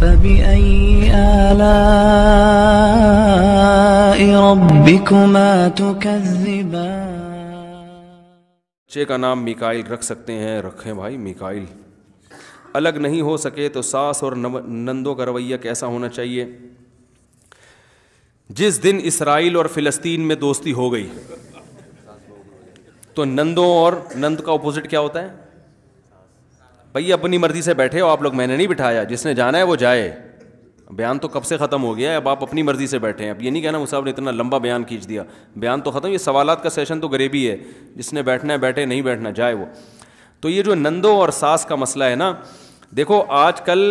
فبأي آلاء ربكما تكذبان बच्चे का नाम मिकाइल रख सकते हैं रखें भाई मिकाइल अलग नहीं हो सके तो सास और नंदों का रवैया कैसा होना चाहिए जिस दिन इसराइल और फिलिस्तीन में दोस्ती हो गई तो नंदों और नंद का ऑपोजिट क्या होता है भैया अपनी मर्जी से बैठे हो आप लोग मैंने नहीं बिठाया जिसने जाना है वो जाए बयान तो कब से ख़त्म हो गया है अब आप अपनी मर्ज़ी से बैठे हैं अब ये नहीं कहना मुसाहब ने इतना लंबा बयान खींच दिया बयान तो ख़त्म ये सवालत का सेशन तो गरीबी है जिसने बैठना है बैठे नहीं बैठना जाए वो तो ये जो नंदो और सास का मसला है ना देखो आज कल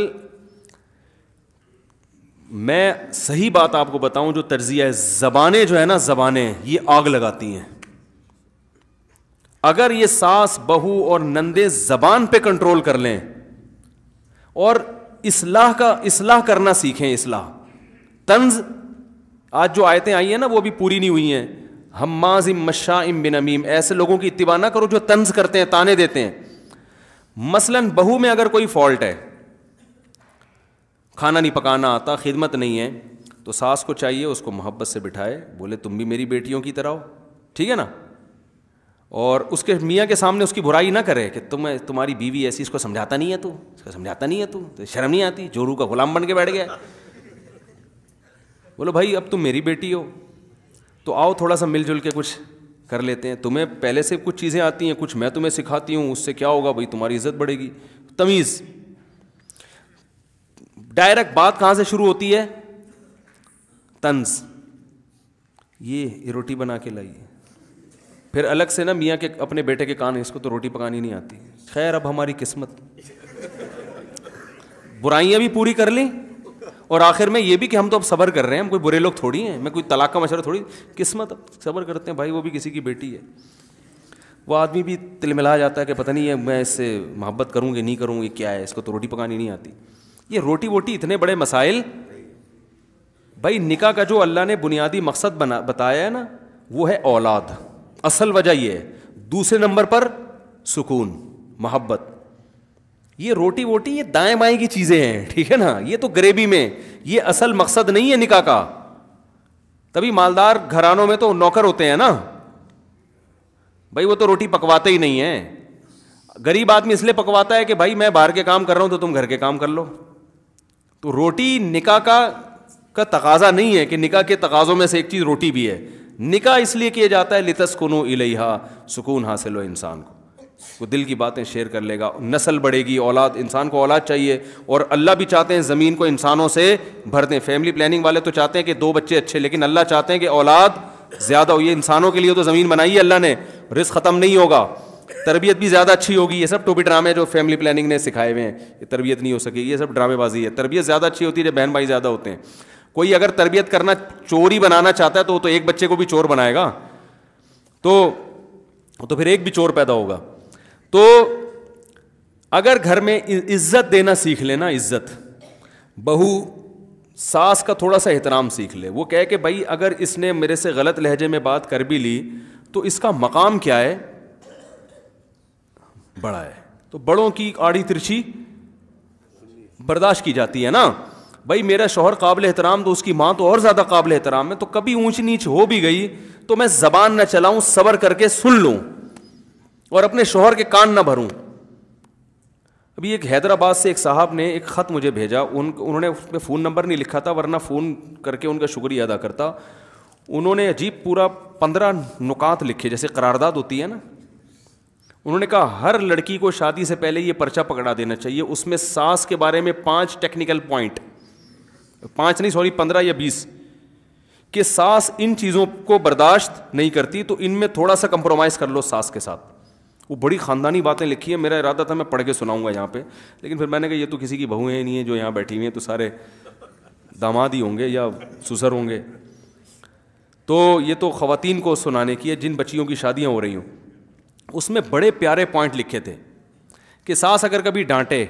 मैं सही बात आपको बताऊं जो तर्जिया है ज़बानें जो है ना ज़बानें ये आग लगाती हैं अगर ये सास बहू और नंदे जबान पे कंट्रोल कर लें और इसलाह का इसलाह करना सीखें इसलाह तंज आज जो आयतें आई हैं ना वो अभी पूरी नहीं हुई हैं हमाज इम मशा इम बिन अमीम ऐसे लोगों की इतवा ना करो जो तंज करते हैं ताने देते हैं मसलन बहू में अगर कोई फॉल्ट है खाना नहीं पकाना आता खिदमत नहीं है तो सास को चाहिए उसको मोहब्बत से बिठाए बोले तुम भी मेरी बेटियों की तरह हो ठीक है ना और उसके मियाँ के सामने उसकी बुराई ना करे कि तुम तुम्हारी बीवी ऐसी इसको समझाता नहीं है तू इसको समझाता नहीं है तू तो शर्म नहीं आती जोरू का गुलाम बन के बैठ गया बोलो भाई अब तुम मेरी बेटी हो तो आओ थोड़ा सा मिलजुल के कुछ कर लेते हैं तुम्हें पहले से कुछ चीज़ें आती हैं कुछ मैं तुम्हें सिखाती हूँ उससे क्या होगा भाई तुम्हारी इज्जत बढ़ेगी तमीज़ डायरेक्ट बात कहाँ से शुरू होती है तंज ये रोटी बना के लाइए फिर अलग से ना मियाँ के अपने बेटे के कान इसको तो रोटी पकानी नहीं आती खैर अब हमारी किस्मत बुराइयाँ भी पूरी कर लें और आखिर में ये भी कि हम तो अब सबर कर रहे हैं हम कोई बुरे लोग थोड़ी हैं मैं कोई तलाक का मशरा थोड़ी किस्मत अब सबर करते हैं भाई वो भी किसी की बेटी है वो आदमी भी तिलमिला जाता है कि पता नहीं है मैं इससे मोहब्बत करूँगी नहीं करूँगी क्या है इसको तो रोटी पकानी नहीं आती ये रोटी वोटी इतने बड़े मसाइल भाई निका का जो अल्लाह ने बुनियादी मकसद बना बताया है ना वो है औलाद असल वजह यह है दूसरे नंबर पर सुकून मोहब्बत ये रोटी वोटी ये दाएं बाएं की चीज़ें हैं ठीक है ना ये तो गरीबी में ये असल मकसद नहीं है निकाह का तभी मालदार घरानों में तो नौकर होते हैं ना भाई वो तो रोटी पकवाते ही नहीं है गरीब आदमी इसलिए पकवाता है कि भाई मैं बाहर के काम कर रहा हूं तो तुम घर के काम कर लो तो रोटी निकाह का का तकाजा नहीं है कि निकाह के तकाजों में से एक चीज़ रोटी भी है निकाह इसलिए किया जाता है लितस्कुनु इलेहा सुकून हासिल हो इंसान को वो दिल की बातें शेयर कर लेगा नस्ल बढ़ेगी औलाद इंसान को औलाद चाहिए और अल्लाह भी चाहते हैं ज़मीन को इंसानों से भर दें फैमिली प्लानिंग वाले तो चाहते हैं कि दो बच्चे अच्छे लेकिन अल्लाह चाहते हैं कि औलाद ज़्यादा हो ये इंसानों के लिए तो ज़मीन बनाई है अल्लाह ने रिस्क ख़त्म नहीं होगा तरबियत भी ज़्यादा अच्छी होगी ये सब टोपी ड्रामे जो फैमिली प्लानिंग ने सिखाए हुए हैं ये तरबियत नहीं हो सकी ये सब ड्रामेबाजी है तरबियत ज़्यादा अच्छी होती है जब बहन भाई ज़्यादा होते हैं कोई अगर तरबियत करना चोरी बनाना चाहता है तो तो एक बच्चे को भी चोर बनाएगा तो तो फिर एक भी चोर पैदा होगा तो अगर घर में इज्जत देना सीख लेना इज्जत बहू सास का थोड़ा सा एहतराम सीख ले वो कहे कि भाई अगर इसने मेरे से गलत लहजे में बात कर भी ली तो इसका मकाम क्या है बड़ा है तो बड़ों की आड़ी तिरछी बर्दाश्त की जाती है ना भाई मेरा शोहर काबिल एहतराम तो उसकी माँ तो और ज़्यादा काबिल एहतराम है तो कभी ऊंच नीच हो भी गई तो मैं ज़बान ना चलाऊं सबर करके सुन लूँ और अपने शोहर के कान ना भरूँ अभी एक हैदराबाद से एक साहब ने एक ख़त मुझे भेजा उन उन्होंने उसमें फ़ोन नंबर नहीं लिखा था वरना फ़ोन करके उनका शुक्रिया अदा करता उन्होंने अजीब पूरा पंद्रह नुकात लिखे जैसे करारदाद होती है ना उन्होंने कहा हर लड़की को शादी से पहले ये पर्चा पकड़ा देना चाहिए उसमें सास के बारे में पांच टेक्निकल पॉइंट पाँच नहीं सॉरी पंद्रह या बीस कि सास इन चीज़ों को बर्दाश्त नहीं करती तो इनमें थोड़ा सा कंप्रोमाइज़ कर लो सास के साथ वो बड़ी ख़ानदानी बातें लिखी है मेरा इरादा था मैं पढ़ के सुनाऊंगा यहाँ पे लेकिन फिर मैंने कहा ये तो किसी की बहू ही नहीं है जो यहाँ बैठी हुई हैं तो सारे दामाद ही होंगे या सुसर होंगे तो ये तो ख़वातीन को सुनाने की है जिन बच्चियों की शादियाँ हो रही हूँ उसमें बड़े प्यारे पॉइंट लिखे थे कि सास अगर कभी डांटे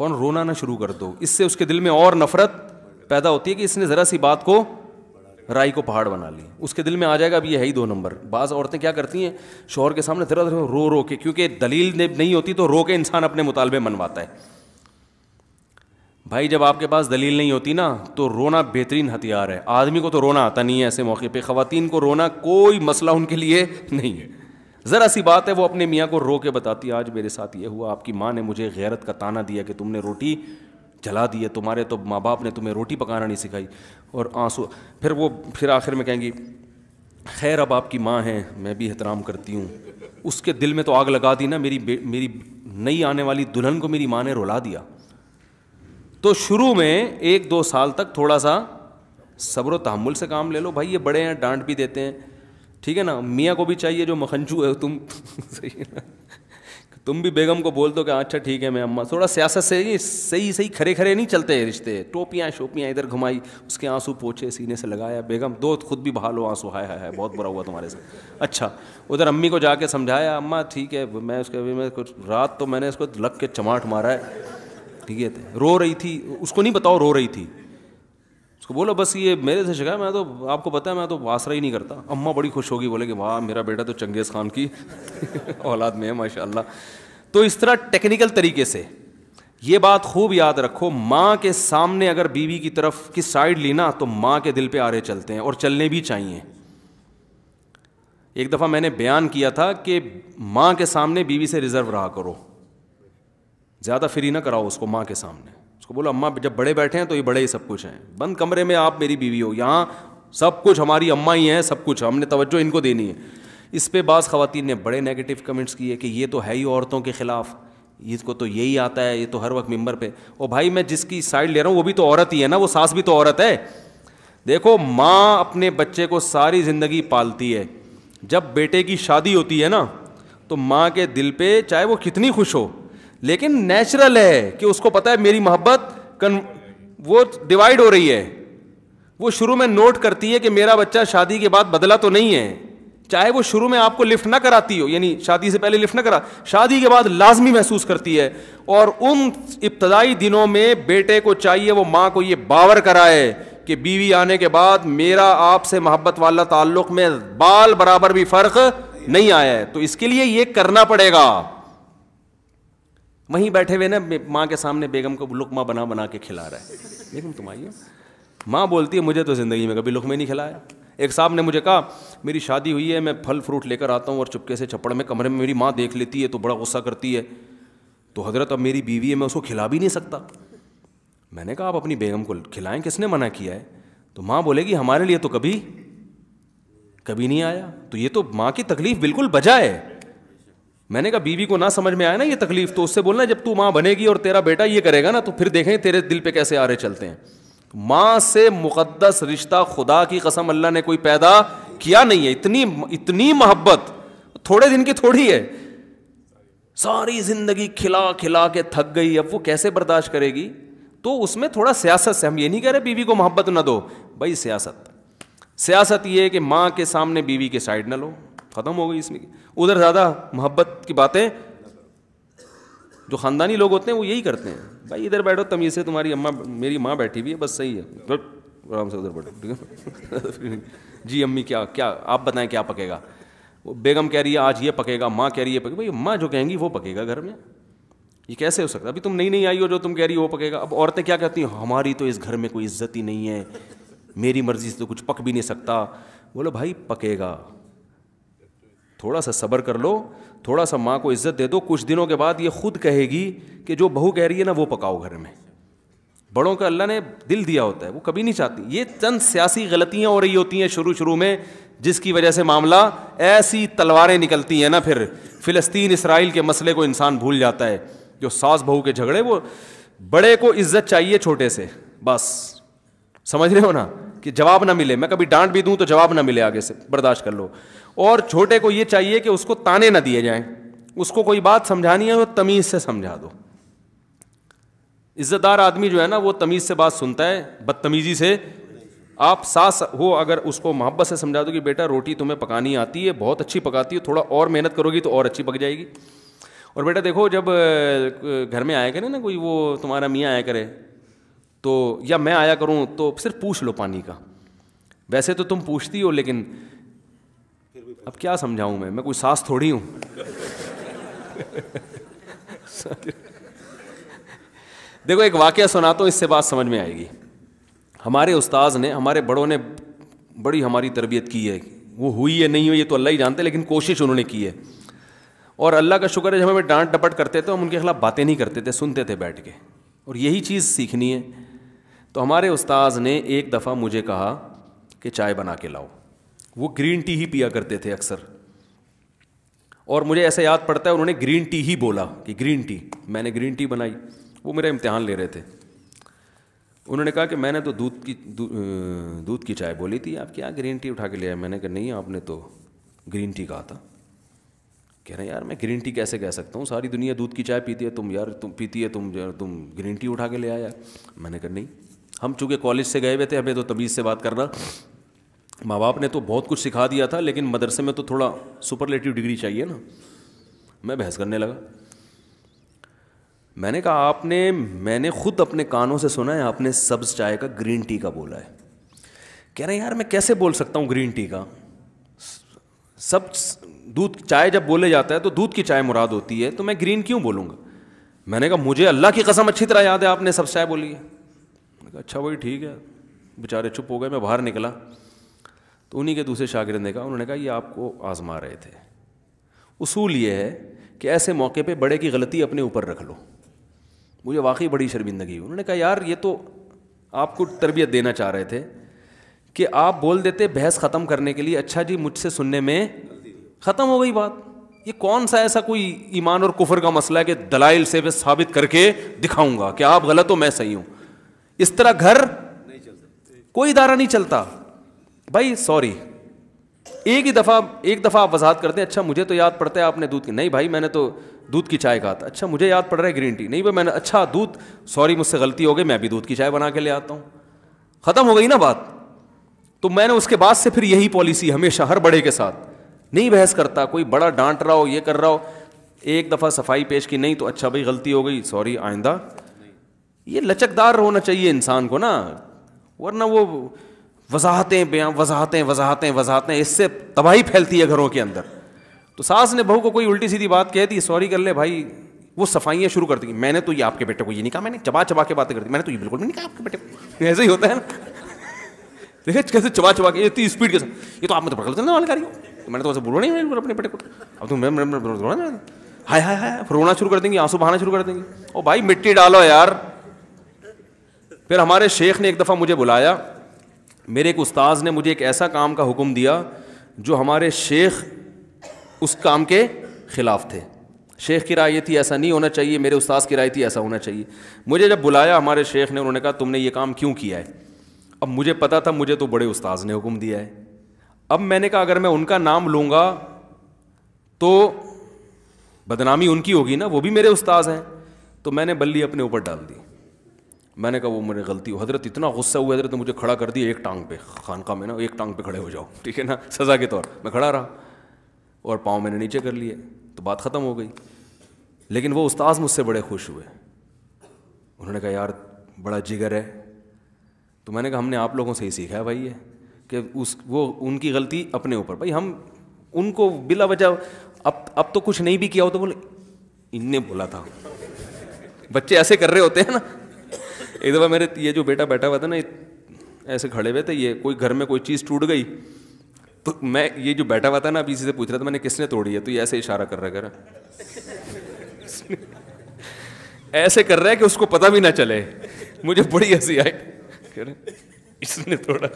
फ़ौरन रोना ना शुरू कर दो इससे उसके दिल में और नफ़रत पैदा होती है कि इसने ज़रा सी बात को राई को पहाड़ बना ली उसके दिल में आ जाएगा अब ये है ही दो नंबर बाज़ औरतें क्या करती हैं शोहर के सामने ज़रा ज़रा रो रो के क्योंकि दलील नहीं होती तो रो के इंसान अपने मुतालबे मनवाता है भाई जब आपके पास दलील नहीं होती ना तो रोना बेहतरीन हथियार है आदमी को तो रोना आता नहीं है ऐसे मौके पर ख़वातीन को रोना कोई मसला उनके लिए नहीं है ज़रा सी बात है वो अपने मियाँ को रो के बताती आज मेरे साथ ये हुआ आपकी माँ ने मुझे गैरत का ताना दिया कि तुमने रोटी जला दी है तुम्हारे तो माँ बाप ने तुम्हें रोटी पकाना नहीं सिखाई और आंसू फिर वो फिर आखिर में कहेंगी खैर अब आपकी माँ हैं मैं भी एहतराम करती हूँ उसके दिल में तो आग लगा दी ना मेरी मेरी नई आने वाली दुल्हन को मेरी माँ ने रुला दिया तो शुरू में एक दो साल तक थोड़ा सा सब्र तहमुल से काम ले लो भाई ये बड़े हैं डांट भी देते हैं ठीक है ना मियाँ को भी चाहिए जो मखंजू है तुम सही है ना तुम भी बेगम को बोल दो कि अच्छा ठीक है मैं अम्मा थोड़ा सियासत से ही सही सही खरे खरे नहीं चलते हैं रिश्ते टोपियाँ शोपियाँ इधर घुमाई उसके आंसू पोछे सीने से लगाया बेगम दो तो खुद भी बहा लो आंसू हाय हाय हाय बहुत बुरा हुआ तुम्हारे से अच्छा उधर अम्मी को जाके समझाया अम्मा ठीक है मैं उसके अभी मैं कुछ रात तो मैंने उसको लग के चमाट मारा है ठीक है रो रही थी उसको नहीं बताओ रो रही थी उसको बोला बस ये मेरे से शिकायत मैं तो आपको पता है मैं तो आसरा ही नहीं करता अम्मा बड़ी खुश होगी बोले कि वाह मेरा बेटा तो चंगेज़ खान की औलाद में है माशा तो इस तरह टेक्निकल तरीके से ये बात खूब याद रखो माँ के सामने अगर बीवी की तरफ की साइड ली ना तो माँ के दिल पे आरे चलते हैं और चलने भी चाहिए एक दफ़ा मैंने बयान किया था कि माँ के सामने बीवी से रिजर्व रहा करो ज़्यादा फ्री ना कराओ उसको माँ के सामने उसको बोलो अम्मा जब बड़े बैठे हैं तो ये बड़े ही सब कुछ हैं बंद कमरे में आप मेरी बीवी हो यहाँ सब कुछ हमारी अम्मा ही हैं सब कुछ हमने तवज्जो इनको देनी है इस पर बास ख़वान ने बड़े नेगेटिव कमेंट्स किए कि ये तो है ही औरतों के ख़िलाफ़ इसको तो यही आता है ये तो हर वक्त मेम्बर पे और भाई मैं जिसकी साइड ले रहा हूँ वो भी तो औरत ही है ना वो सास भी तो औरत है देखो माँ अपने बच्चे को सारी ज़िंदगी पालती है जब बेटे की शादी होती है ना तो माँ के दिल पे चाहे वो कितनी खुश हो लेकिन नेचुरल है कि उसको पता है मेरी मोहब्बत वो डिवाइड हो रही है वो शुरू में नोट करती है कि मेरा बच्चा शादी के बाद बदला तो नहीं है चाहे वो शुरू में आपको लिफ्ट ना कराती हो यानी शादी से पहले लिफ्ट ना करा शादी के बाद लाजमी महसूस करती है और उन इब्तदाई दिनों में बेटे को चाहिए वो माँ को ये बावर कराए कि बीवी आने के बाद मेरा आपसे मोहब्बत वाला ताल्लुक में बाल बराबर भी फ़र्क नहीं आया है तो इसके लिए ये करना पड़ेगा वहीं बैठे हुए ना माँ के सामने बेगम को लुकमा बना बना के खिला रहा है लेकिन तुम आइए माँ बोलती है मुझे तो ज़िंदगी में कभी लुकमे नहीं खिलाया एक साहब ने मुझे कहा मेरी शादी हुई है मैं फल फ्रूट लेकर आता हूँ और चुपके से छप्पड़ में कमरे में मेरी माँ देख लेती है तो बड़ा गुस्सा करती है तो हजरत अब मेरी बीवी है मैं उसको खिला भी नहीं सकता मैंने कहा आप अपनी बेगम को खिलाएं किसने मना किया है तो माँ बोलेगी हमारे लिए तो कभी कभी नहीं आया तो ये तो माँ की तकलीफ बिल्कुल बजा है मैंने कहा बीवी को ना समझ में आया ना ये तकलीफ तो उससे बोलना जब तू माँ बनेगी और तेरा बेटा ये करेगा ना तो फिर देखें तेरे दिल पर कैसे आरे चलते हैं माँ से मुकदस रिश्ता खुदा की कसम अल्लाह ने कोई पैदा किया नहीं है इतनी इतनी मोहब्बत थोड़े दिन की थोड़ी है सारी जिंदगी खिला खिला के थक गई अब वो कैसे बर्दाश्त करेगी तो उसमें थोड़ा सियासत से हम ये नहीं कह रहे बीवी को मोहब्बत ना दो भाई सियासत सियासत ये है कि माँ के सामने बीवी के साइड ना लो ख़त्म हो गई इसमें उधर ज़्यादा मोहब्बत की बातें जो ख़ानदानी लोग होते हैं वो यही करते हैं भाई इधर बैठो तमीज़ से तुम्हारी अम्मा मेरी माँ बैठी हुई है बस सही है आराम से उधर बैठो ठीक है जी अम्मी क्या क्या आप बताएं क्या पकेगा वो बेगम कह रही है आज ये पकेगा माँ कह रही है पकेगा भाई अम्मा जो कहेंगी वो पकेगा घर में ये कैसे हो सकता है अभी तुम नहीं नहीं आई हो जो तुम कह रही हो वो पकेगा अब औरतें क्या कहती हैं हमारी तो इस घर में कोई इज्जत ही नहीं है मेरी मर्ज़ी से तो कुछ पक भी नहीं सकता बोलो भाई पकेगा थोड़ा सा सब्र कर लो थोड़ा सा माँ को इज्जत दे दो कुछ दिनों के बाद ये खुद कहेगी कि जो बहू कह रही है ना वो पकाओ घर में बड़ों का अल्लाह ने दिल दिया होता है वो कभी नहीं चाहती ये चंद सियासी गलतियाँ हो रही होती हैं शुरू शुरू में जिसकी वजह से मामला ऐसी तलवारें निकलती हैं ना फिर फ़िलिस्तीन इसराइल के मसले को इंसान भूल जाता है जो सास बहू के झगड़े वो बड़े को इज्जत चाहिए छोटे से बस समझ रहे हो ना कि जवाब ना मिले मैं कभी डांट भी दूं तो जवाब ना मिले आगे से बर्दाश्त कर लो और छोटे को ये चाहिए कि उसको ताने ना दिए जाएं उसको कोई बात समझानी है वो तमीज़ से समझा दो इज़्ज़तदार आदमी जो है ना वो तमीज़ से बात सुनता है बदतमीज़ी से आप सास हो अगर उसको मोहब्बत से समझा दो कि बेटा रोटी तुम्हें पकानी आती है बहुत अच्छी पकाती है थोड़ा और मेहनत करोगी तो और अच्छी पक जाएगी और बेटा देखो जब घर में आया करे ना कोई वो तुम्हारा मियाँ आया करे तो या मैं आया करूँ तो सिर्फ पूछ लो पानी का वैसे तो तुम पूछती हो लेकिन अब क्या समझाऊं मैं मैं कोई सास थोड़ी हूँ देखो एक वाक्य सुना तो इससे बात समझ में आएगी हमारे उस्ताद ने हमारे बड़ों ने बड़ी हमारी तरबियत की है वो हुई है नहीं हुई ये तो अल्लाह ही जानते लेकिन कोशिश उन्होंने की है और अल्लाह का शुक्र है जब हमें डांट डपट करते थे तो हम उनके खिलाफ बातें नहीं करते थे सुनते थे बैठ के और यही चीज़ सीखनी है तो हमारे उस्ताज ने एक दफ़ा मुझे कहा कि चाय बना के लाओ वो ग्रीन टी ही पिया करते थे अक्सर और मुझे ऐसा याद पड़ता है उन्होंने ग्रीन टी ही बोला कि ग्रीन टी मैंने ग्रीन टी बनाई वो मेरा इम्तिहान ले रहे थे उन्होंने कहा कि मैंने तो दूध की दूध की चाय बोली थी आप क्या ग्रीन टी उठा के ले आए मैंने कहा नहीं आपने तो ग्रीन टी कहा था कह रहे यार मैं ग्रीन टी कैसे कह सकता हूँ सारी दुनिया दूध की चाय पीती है तुम यार तुम पीती है तुम यार तुम ग्रीन टी उठा के ले आया मैंने कहा नहीं हम चूँकि कॉलेज से गए हुए थे हमें तो तमीज़ से बात करना माँ बाप ने तो बहुत कुछ सिखा दिया था लेकिन मदरसे में तो थोड़ा सुपरलेटिव डिग्री चाहिए ना मैं बहस करने लगा मैंने कहा आपने मैंने खुद अपने कानों से सुना है आपने सब्ज चाय का ग्रीन टी का बोला है कह रहे यार मैं कैसे बोल सकता हूँ ग्रीन टी का सब दूध चाय जब बोले जाता है तो दूध की चाय मुराद होती है तो मैं ग्रीन क्यों बोलूँगा मैंने कहा मुझे अल्लाह की कसम अच्छी तरह याद है आपने सब्ज़ चाय बोली है अच्छा भाई ठीक है बेचारे चुप हो गए मैं बाहर निकला तो उन्हीं के दूसरे शागिरद ने कहा उन्होंने कहा ये आपको आज़मा रहे थे उसूल ये है कि ऐसे मौके पे बड़े की गलती अपने ऊपर रख लो मुझे वाकई बड़ी शर्मिंदगी हुई उन्होंने कहा यार ये तो आपको तरबियत देना चाह रहे थे कि आप बोल देते बहस ख़त्म करने के लिए अच्छा जी मुझसे सुनने में ख़त्म हो गई बात ये कौन सा ऐसा कोई ईमान और कुफर का मसला है कि दलाइल से मैं साबित करके दिखाऊंगा कि आप गलत हो मैं सही हूँ इस तरह घर नहीं कोई इदारा नहीं चलता भाई सॉरी एक ही दफ़ा एक दफ़ा आप वजाहत करते हैं अच्छा मुझे तो याद पड़ता है आपने दूध की नहीं भाई मैंने तो दूध की चाय कहा था अच्छा मुझे याद पड़ रहा है ग्रीन टी नहीं भाई मैंने अच्छा दूध सॉरी मुझसे गलती हो गई मैं भी दूध की चाय बना के ले आता हूँ ख़त्म हो गई ना बात तो मैंने उसके बाद से फिर यही पॉलिसी हमेशा हर बड़े के साथ नहीं बहस करता कोई बड़ा डांट रहा हो ये कर रहा हो एक दफ़ा सफाई पेश की नहीं तो अच्छा भाई गलती हो गई सॉरी आइंदा ये लचकदार होना चाहिए इंसान को ना वरना वो वजाहतें बयां वजाहतें वजाहतें वजाहतें इससे तबाही फैलती है घरों के अंदर तो सास ने बहू को कोई उल्टी सीधी बात कह दी सॉरी कर ले भाई वो सफाइयाँ शुरू कर दी मैंने तो ये आपके बेटे को ये नहीं कहा मैंने चबा चबा के बातें कर दी मैंने तो ये बिल्कुल भी नहीं कहा आपके बेटे को ऐसे ही होता है ना देखिए कैसे चबा चबा के इतनी स्पीड के साथ ये तो आप में तो पकड़ चलने वाले तो मैंने तो वैसे बोलो नहीं अपने बेटे को अब तो मैं रोना हाय हाय हाय रोना शुरू कर देंगे आंसू बहाना शुरू कर देंगे ओ भाई मिट्टी डालो यार फिर हमारे शेख ने एक दफ़ा मुझे बुलाया मेरे एक उस्ताज़ ने मुझे एक ऐसा काम का हुक्म दिया जो हमारे शेख उस काम के ख़िलाफ़ थे शेख की राय ये थी ऐसा नहीं होना चाहिए मेरे उस्ताद की राय थी ऐसा होना चाहिए मुझे जब बुलाया हमारे शेख ने उन्होंने कहा तुमने ये काम क्यों किया है अब मुझे पता था मुझे तो बड़े उस्ताद ने हुक्म दिया है अब मैंने कहा अगर मैं उनका नाम लूँगा तो बदनामी उनकी होगी ना वो भी मेरे उस्ताद हैं तो मैंने बल्ली अपने ऊपर डाल दी मैंने कहा वो मेरी गलती हुई हजरत इतना गुस्सा हुआ हजरत ने मुझे खड़ा कर दिया एक टांग पे खानका में ना एक टांग पे खड़े हो जाओ ठीक है ना सज़ा के तौर मैं खड़ा रहा और पाँव मैंने नीचे कर लिए तो बात ख़त्म हो गई लेकिन वो उस्ताद मुझसे बड़े खुश हुए उन्होंने कहा यार बड़ा जिगर है तो मैंने कहा हमने आप लोगों से ही सीखा है भाई ये कि उस वो उनकी गलती अपने ऊपर भाई हम उनको बिला वजह अब अब तो कुछ नहीं भी किया हो तो बोले इनने बोला था बच्चे ऐसे कर रहे होते हैं ना एक दफ़ा मेरे ये जो बेटा बैठा हुआ था ना ऐसे खड़े हुए थे ये कोई घर में कोई चीज़ टूट गई तो मैं ये जो बैठा हुआ था ना अभी इसी से पूछ रहा था मैंने किसने तोड़ी है तो ये ऐसे इशारा कर रहा कर ऐसे कर रहा है कि उसको पता भी ना चले मुझे बड़ी हंसी आई कर इसने तोड़ा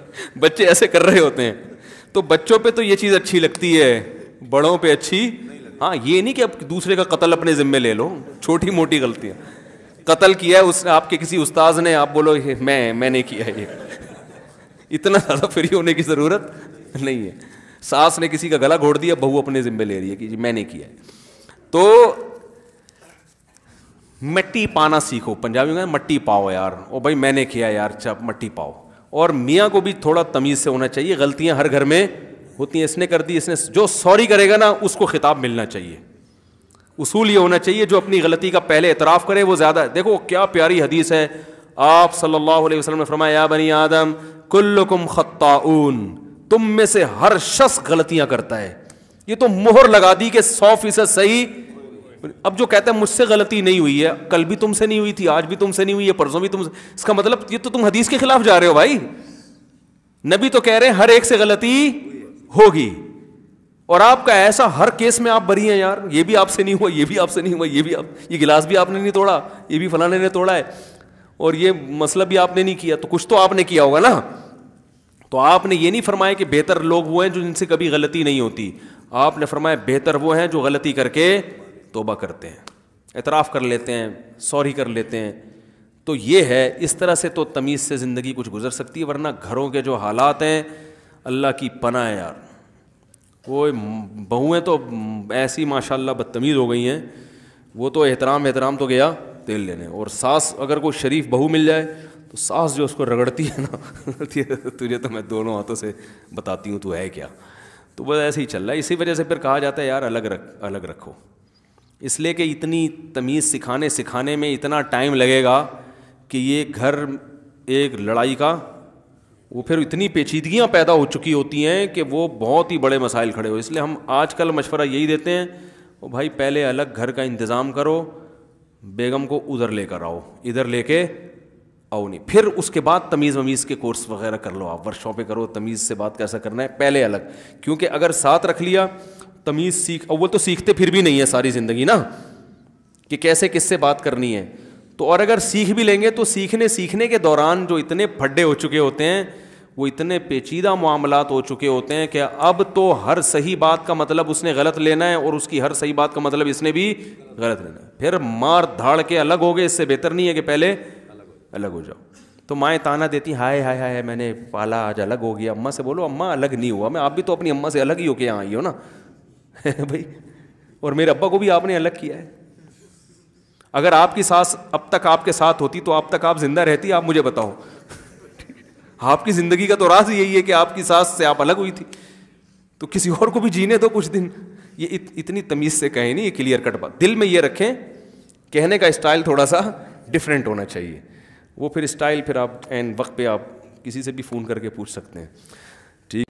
बच्चे ऐसे कर रहे होते हैं तो बच्चों पे तो ये चीज़ अच्छी लगती है बड़ों पे अच्छी हाँ ये नहीं कि अब दूसरे का कत्ल अपने जिम्मे ले लो छोटी मोटी गलतियाँ कत्ल किया है उस आपके किसी उस्ताज ने आप बोलो ये मैं मैंने किया है ये इतना ज़्यादा फ्री होने की ज़रूरत नहीं है सास ने किसी का गला घोड़ दिया बहू अपने जिम्मे ले रही है कि जी मैंने किया है तो मट्टी पाना सीखो पंजाबी में मट्टी पाओ यार ओ भाई मैंने किया यार चप अच्छा, मट्टी पाओ और मियाँ को भी थोड़ा तमीज़ से होना चाहिए गलतियाँ हर घर में होती हैं इसने कर दी इसने जो सॉरी करेगा ना उसको खिताब मिलना चाहिए उसूल ये होना चाहिए जो अपनी गलती का पहले इतराफ़ करे वो ज़्यादा देखो क्या प्यारी हदीस है आप सल्लल्लाहु अलैहि वसल्लम ने फरमाया बनी आदम कुल्लुकुम खत्ताऊन तुम में से हर शख्स गलतियां करता है ये तो मोहर लगा दी कि सौ फीसद सही अब जो कहता है मुझसे गलती नहीं हुई है कल भी तुमसे नहीं हुई थी आज भी तुमसे नहीं हुई है परसों भी तुमसे इसका मतलब ये तो तुम हदीस के खिलाफ जा रहे हो भाई नबी तो कह रहे हैं हर एक से गलती होगी और आपका ऐसा हर केस में आप बरी हैं यार ये भी आपसे नहीं हुआ ये भी आपसे नहीं हुआ ये भी आप ये गिलास भी आपने नहीं तोड़ा ये भी फलाने ने तोड़ा है और ये मसला भी आपने नहीं किया तो कुछ तो आपने किया होगा ना तो आपने ये नहीं फरमाया कि बेहतर लोग वो हैं जो जिनसे कभी गलती नहीं होती आपने फरमाया बेहतर वो हैं जो गलती करके तोबा करते हैं एतराफ़ कर लेते हैं सॉरी कर लेते हैं तो ये है इस तरह से तो तमीज़ से ज़िंदगी कुछ गुजर सकती है वरना घरों के जो हालात हैं अल्लाह की पना है यार वो बहुएँ तो ऐसी माशाल्लाह बदतमीज़ हो गई हैं वो तो एहतराम एहतराम तो गया तेल लेने और सास अगर कोई शरीफ बहू मिल जाए तो सास जो उसको रगड़ती है ना तुझे तो मैं दोनों हाथों से बताती हूँ तू है क्या तो बस ऐसे ही चल रहा है इसी वजह से फिर कहा जाता है यार अलग रख अलग रखो इसलिए कि इतनी तमीज़ सिखाने सिखाने में इतना टाइम लगेगा कि ये घर एक लड़ाई का वो फिर इतनी पेचीदगियाँ पैदा हो चुकी होती हैं कि वो बहुत ही बड़े मसाइल खड़े हो इसलिए हम आजकल मशवरा यही देते हैं वो भाई पहले अलग घर का इंतज़ाम करो बेगम को उधर ले कर आओ इधर ले कर आओ नहीं फिर उसके बाद तमीज़ वमीज़ के कोर्स वगैरह कर लो आप वर्कशॉपें करो तमीज़ से बात कैसा करना है पहले अलग क्योंकि अगर साथ रख लिया तमीज़ सीख अव्वल तो सीखते फिर भी नहीं है सारी ज़िंदगी ना कि कैसे किससे बात करनी है तो और अगर सीख भी लेंगे तो सीखने सीखने के दौरान जो इतने फड्डे हो चुके होते हैं वो इतने पेचीदा मामला हो चुके होते हैं कि अब तो हर सही बात का मतलब उसने गलत लेना है और उसकी हर सही बात का मतलब इसने भी गलत लेना है फिर मार धाड़ के अलग हो गए इससे बेहतर नहीं है कि पहले अलग हो जाओ तो माए ताना देती हाय हाय हाय मैंने पाला आज अलग हो गया अम्मा से बोलो अम्मा अलग नहीं हुआ मैं आप भी तो अपनी अम्मा से अलग ही होके यहाँ आई हो ना भाई और मेरे अब्बा को भी आपने अलग किया है अगर आपकी सास अब तक आपके साथ होती तो अब तक आप जिंदा रहती आप मुझे बताओ आपकी ज़िंदगी का तो राज यही है कि आपकी सास से आप अलग हुई थी तो किसी और को भी जीने दो कुछ दिन ये इत, इतनी तमीज़ से कहें नहीं ये क्लियर कट बात दिल में ये रखें कहने का स्टाइल थोड़ा सा डिफरेंट होना चाहिए वो फिर स्टाइल फिर आप एन वक्त पे आप किसी से भी फ़ोन करके पूछ सकते हैं